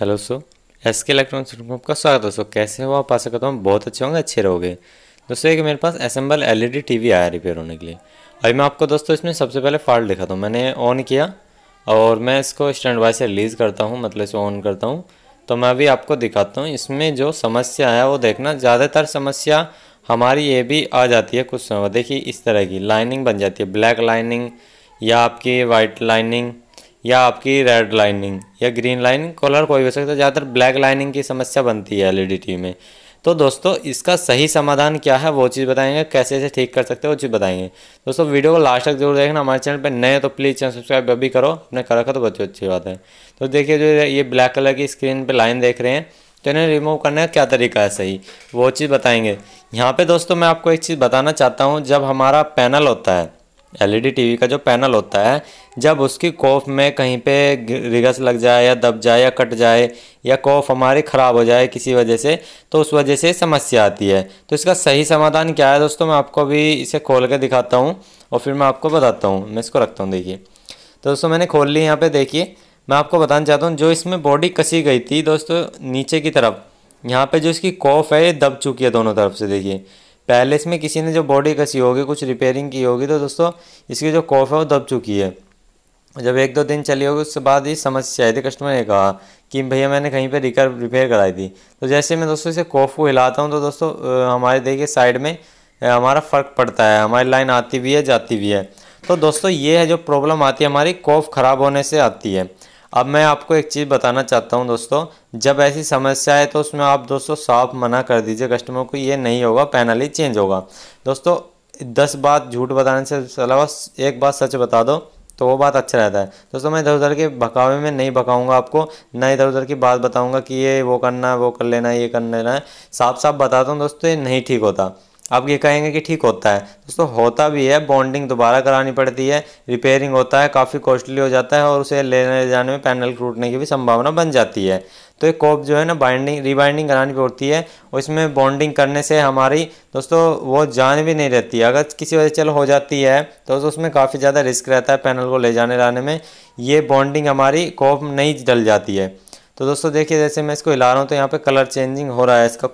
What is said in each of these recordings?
hello so S K electronics group आपका स्वागत है दोस्तों कैसे हो आप आशा करता हूँ बहुत अच्छे होंगे अच्छे रहोगे दोस्तों एक मेरे पास असेंबल एलईडी टीवी आया रिपेयर होने के लिए अभी मैं आपको दोस्तों इसमें सबसे पहले फॉल्ट दिखाता हूँ मैंने ऑन किया और मैं इसको स्टैंड बाय से रिलीज़ करता हूँ मतलब इसे ऑन करता हूँ तो मैं अभी आपको दिखाता हूँ इसमें जो समस्या आया वो देखना ज़्यादातर समस्या हमारी ये भी आ जाती है कुछ समय देखिए इस तरह की लाइनिंग बन जाती है ब्लैक लाइनिंग या आपकी वाइट लाइनिंग या आपकी रेड लाइनिंग या ग्रीन लाइनिंग कलर कोई भी हो सकता है ज़्यादातर ब्लैक लाइनिंग की समस्या बनती है एलईडी e में तो दोस्तों इसका सही समाधान क्या है वो चीज़ बताएंगे कैसे इसे ठीक कर सकते हैं वो चीज़ बताएंगे दोस्तों वीडियो को लास्ट तक जरूर देखना हमारे चैनल पर नए तो प्लीज़ चैनल सब्सक्राइब अभी करो अपने कर रखा तो बच्चों अच्छी बात है तो देखिए जो ये ब्लैक कलर की स्क्रीन पर लाइन देख रहे हैं तो इन्हें रिमूव करने का क्या तरीका है सही वो चीज़ बताएंगे यहाँ पर दोस्तों मैं आपको एक चीज़ बताना चाहता हूँ जब हमारा पैनल होता है एलईडी टीवी का जो पैनल होता है जब उसकी कॉफ में कहीं पे रिगस लग जाए या दब जाए या कट जाए या कोफ हमारी ख़राब हो जाए किसी वजह से तो उस वजह से समस्या आती है तो इसका सही समाधान क्या है दोस्तों मैं आपको भी इसे खोल के दिखाता हूँ और फिर मैं आपको बताता हूँ मैं इसको रखता हूँ देखिए तो दोस्तों मैंने खोल ली यहाँ पर देखिए मैं आपको बताना चाहता हूँ जो इसमें बॉडी कसी गई थी दोस्तों नीचे की तरफ यहाँ पर जो इसकी कोफ है ये दब चुकी है दोनों तरफ से देखिए पहले इसमें किसी ने जो बॉडी कसी होगी कुछ रिपेयरिंग की होगी तो दोस्तों इसकी जो कॉफ है वो दब चुकी है जब एक दो दिन चली होगी उसके बाद ये समस्या आई थी कस्टमर ने कहा कि भैया मैंने कहीं पर रिकर रिपेयर कराई थी तो जैसे मैं दोस्तों इसे कॉफ को हिलाता हूँ तो दोस्तों हमारे देखिए साइड में हमारा फ़र्क पड़ता है हमारी लाइन आती भी है जाती भी है तो दोस्तों ये है जो प्रॉब्लम आती है हमारी कॉफ ख़राब होने से आती है अब मैं आपको एक चीज़ बताना चाहता हूँ दोस्तों जब ऐसी समस्या है तो उसमें आप दोस्तों साफ मना कर दीजिए कस्टमर को ये नहीं होगा ही चेंज होगा दोस्तों दस बात झूठ बताने से अलावा एक बात सच बता दो तो वो बात अच्छा रहता है दोस्तों मैं इधर उधर के भकावे में नहीं भकाऊंगा आपको ना इधर उधर की बात बताऊंगा कि ये वो करना है वो कर लेना है ये कर लेना है साफ साफ बताता हूँ दोस्तों ये नहीं ठीक होता आप ये कहेंगे कि ठीक होता है दोस्तों होता भी है बॉन्डिंग दोबारा करानी पड़ती है रिपेयरिंग होता है काफ़ी कॉस्टली हो जाता है और उसे लेने जाने में पैनल टूटने की भी संभावना बन जाती है तो ये कोप जो है ना बाइंडिंग रिबाइंडिंग करानी पड़ती है और इसमें बॉन्डिंग करने से हमारी दोस्तों वो जान भी नहीं रहती अगर किसी वजह चलो हो जाती है तो उसमें काफ़ी ज़्यादा रिस्क रहता है पैनल को ले जाने लाने में ये बॉन्डिंग हमारी कोप नहीं डल जाती है तो दोस्तों देखिए जैसे मैं इसको हिला रहा हूँ तो यहाँ पे कलर चेंजिंग हो रहा है इसका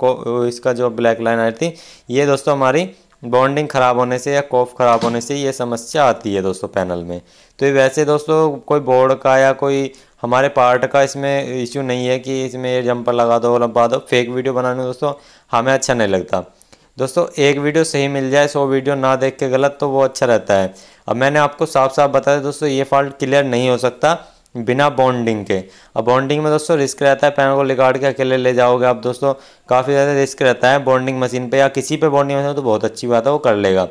इसका जो ब्लैक लाइन आई थी ये दोस्तों हमारी बॉन्डिंग ख़राब होने से या कॉफ ख़राब होने से ये समस्या आती है दोस्तों पैनल में तो ये वैसे दोस्तों कोई बोर्ड का या कोई हमारे पार्ट का इसमें इश्यू नहीं है कि इसमें ये जंपर लगा दो लगा दो फेक वीडियो बनाने में दोस्तों हमें अच्छा नहीं लगता दोस्तों एक वीडियो सही मिल जाए सो वीडियो ना देख के गलत तो वो अच्छा रहता है अब मैंने आपको साफ साफ बताया दोस्तों ये फॉल्ट क्लियर नहीं हो सकता बिना बॉन्डिंग के अब बॉन्डिंग में दोस्तों रिस्क रहता है पैनल को लिगाड़ के अकेले ले जाओगे आप दोस्तों काफ़ी ज़्यादा रिस्क रहता है बॉन्डिंग मशीन पे या किसी पे बॉन्डिंग मशीन तो बहुत अच्छी बात है वो कर लेगा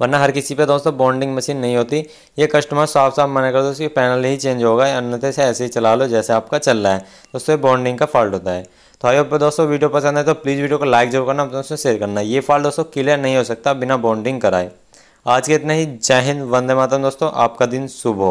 वरना हर किसी पे दोस्तों बॉन्डिंग मशीन नहीं होती ये कस्टमर साफ साफ मना कर दो उसकी पैनल ही चेंज होगा अन्यथा से ऐसे ही चला लो जैसे आपका चल रहा है दोस्तों बॉन्डिंग का फॉल्ट होता है तो आई होप दोस्तों वीडियो पसंद है तो प्लीज़ वीडियो को लाइक जरूर करना दोस्तों शेयर करना ये फॉल्ट दोस्तों क्लियर नहीं हो सकता बिना बॉन्डिंग कराए आज के इतना ही जय हिंद वंदे मातरम दोस्तों आपका दिन शुभ हो